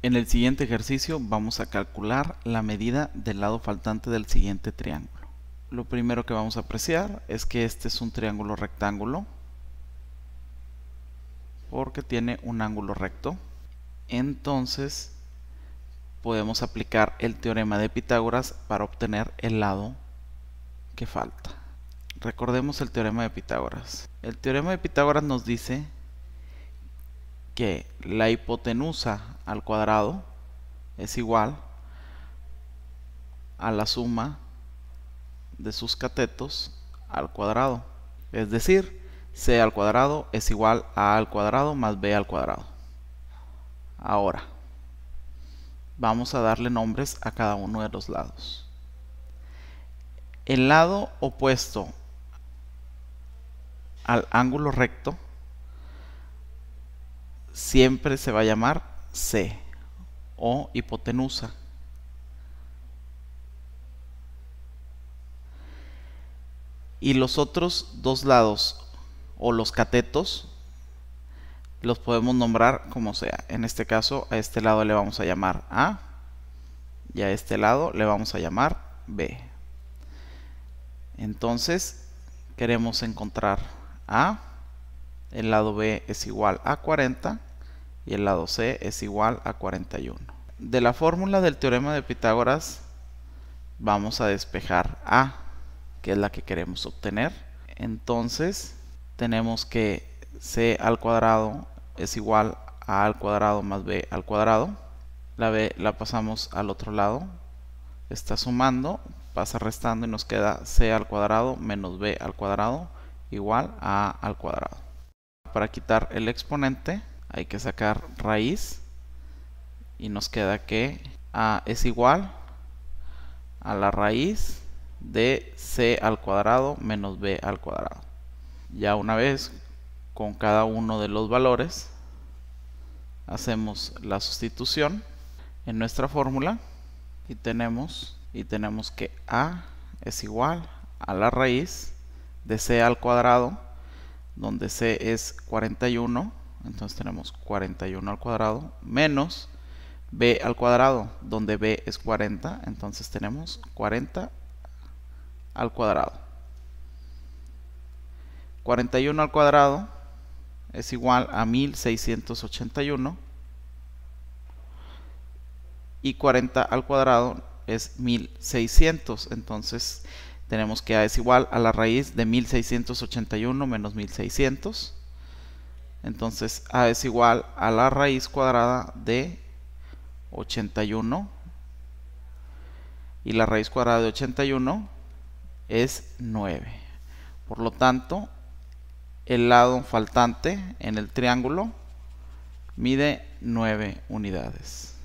En el siguiente ejercicio vamos a calcular la medida del lado faltante del siguiente triángulo. Lo primero que vamos a apreciar es que este es un triángulo rectángulo porque tiene un ángulo recto. Entonces podemos aplicar el teorema de Pitágoras para obtener el lado que falta. Recordemos el teorema de Pitágoras. El teorema de Pitágoras nos dice que la hipotenusa al cuadrado es igual a la suma de sus catetos al cuadrado. Es decir, c al cuadrado es igual a a al cuadrado más b al cuadrado. Ahora, vamos a darle nombres a cada uno de los lados. El lado opuesto al ángulo recto siempre se va a llamar C o hipotenusa. Y los otros dos lados o los catetos los podemos nombrar como sea. En este caso a este lado le vamos a llamar A y a este lado le vamos a llamar B. Entonces queremos encontrar A, el lado B es igual a 40 y el lado C es igual a 41. De la fórmula del teorema de Pitágoras vamos a despejar A, que es la que queremos obtener. Entonces tenemos que C al cuadrado es igual a A al cuadrado más B al cuadrado. La B la pasamos al otro lado, está sumando, pasa restando y nos queda C al cuadrado menos B al cuadrado igual a A al cuadrado. Para quitar el exponente hay que sacar raíz y nos queda que a es igual a la raíz de c al cuadrado menos b al cuadrado. Ya una vez con cada uno de los valores hacemos la sustitución en nuestra fórmula y tenemos y tenemos que a es igual a la raíz de c al cuadrado donde c es 41 entonces tenemos 41 al cuadrado menos b al cuadrado, donde b es 40, entonces tenemos 40 al cuadrado. 41 al cuadrado es igual a 1681 y 40 al cuadrado es 1600, entonces tenemos que a es igual a la raíz de 1681 menos 1600 entonces A es igual a la raíz cuadrada de 81. Y la raíz cuadrada de 81 es 9. Por lo tanto, el lado faltante en el triángulo mide 9 unidades.